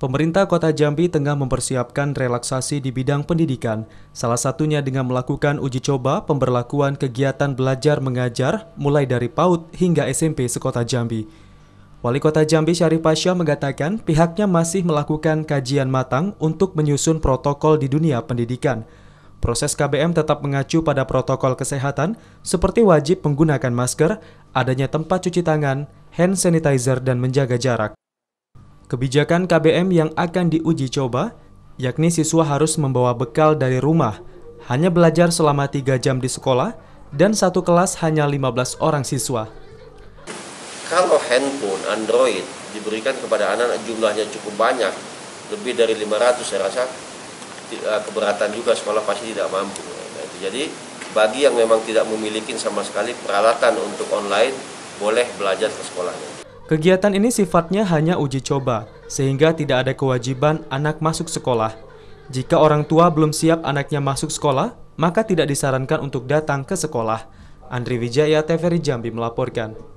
Pemerintah Kota Jambi tengah mempersiapkan relaksasi di bidang pendidikan, salah satunya dengan melakukan uji coba pemberlakuan kegiatan belajar mengajar mulai dari PAUD hingga SMP sekota Jambi. Wali Kota Jambi Syarif Pasha mengatakan pihaknya masih melakukan kajian matang untuk menyusun protokol di dunia pendidikan. Proses KBM tetap mengacu pada protokol kesehatan seperti wajib menggunakan masker, adanya tempat cuci tangan, hand sanitizer, dan menjaga jarak. Kebijakan KBM yang akan diuji coba, yakni siswa harus membawa bekal dari rumah, hanya belajar selama 3 jam di sekolah, dan satu kelas hanya 15 orang siswa. Kalau handphone Android diberikan kepada anak jumlahnya cukup banyak, lebih dari 500 saya rasa eh, keberatan juga sekolah pasti tidak mampu. Jadi bagi yang memang tidak memiliki sama sekali peralatan untuk online, boleh belajar ke sekolahnya. Kegiatan ini sifatnya hanya uji coba, sehingga tidak ada kewajiban anak masuk sekolah. Jika orang tua belum siap anaknya masuk sekolah, maka tidak disarankan untuk datang ke sekolah. Andri Wijaya, TVRI Jambi melaporkan.